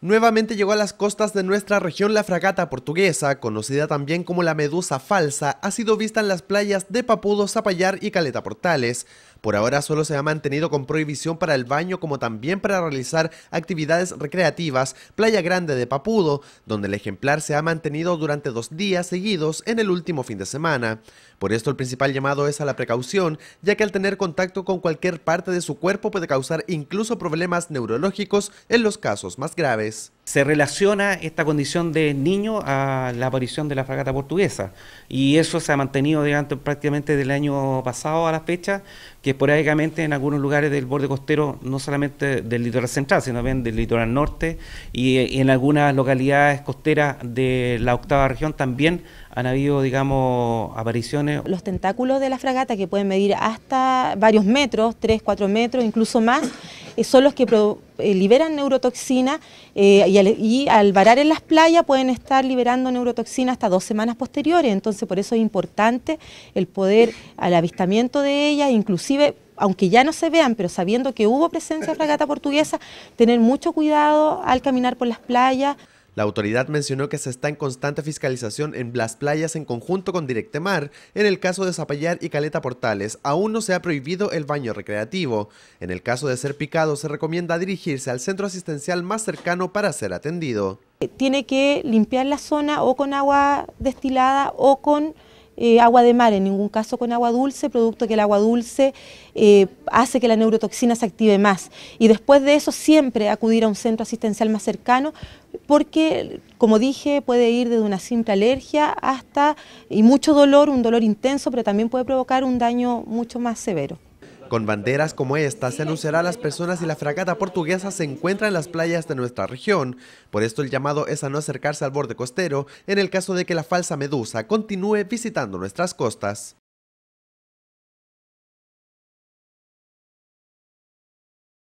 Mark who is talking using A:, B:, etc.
A: Nuevamente llegó a las costas de nuestra región la fragata portuguesa, conocida también como la Medusa Falsa, ha sido vista en las playas de Papudo, Zapallar y Caleta Portales. Por ahora solo se ha mantenido con prohibición para el baño como también para realizar actividades recreativas Playa Grande de Papudo, donde el ejemplar se ha mantenido durante dos días seguidos en el último fin de semana. Por esto el principal llamado es a la precaución, ya que al tener contacto con cualquier parte de su cuerpo puede causar incluso problemas
B: neurológicos en los casos más graves se relaciona esta condición de niño a la aparición de la fragata portuguesa. Y eso se ha mantenido durante prácticamente del año pasado a la fecha, que esporádicamente en algunos lugares del borde costero, no solamente del litoral central, sino también del litoral norte y, eh, en algunas localidades costeras de la octava región también han habido, digamos, apariciones.
C: Los tentáculos de la fragata que pueden medir hasta varios metros, 3, 4 metros, incluso más, eh, son los que eh, liberan neurotoxina eh, y al, y, varar en las playas pueden estar liberando neurotoxina hasta dos semanas posteriores, entonces por eso es importante el poder al avistamiento de ellas, inclusive aunque ya no se vean, pero sabiendo que hubo presencia de fragata portuguesa, tener mucho cuidado al caminar por las playas.
A: La autoridad mencionó que se está en constante fiscalización en las playas en conjunto con Directemar. En el caso de Zapallar y Caleta Portales, aún no se ha prohibido el baño recreativo. En el caso de ser picado, se recomienda dirigirse al centro asistencial más cercano para ser atendido.
C: Tiene que limpiar la zona o con agua destilada o con eh, agua de mar, en ningún caso con agua dulce, producto que el agua dulce eh, hace que la neurotoxina se active más. Y después de eso siempre acudir a un centro asistencial más cercano, porque, como dije, puede ir desde una simple alergia hasta, y mucho dolor, un dolor intenso, pero también puede provocar un daño mucho más severo.
A: Con banderas como esta se anunciará a las personas si la fragata portuguesa se encuentra en las playas de nuestra región. Por esto el llamado es a no acercarse al borde costero
C: en el caso de que la falsa medusa continúe visitando nuestras costas.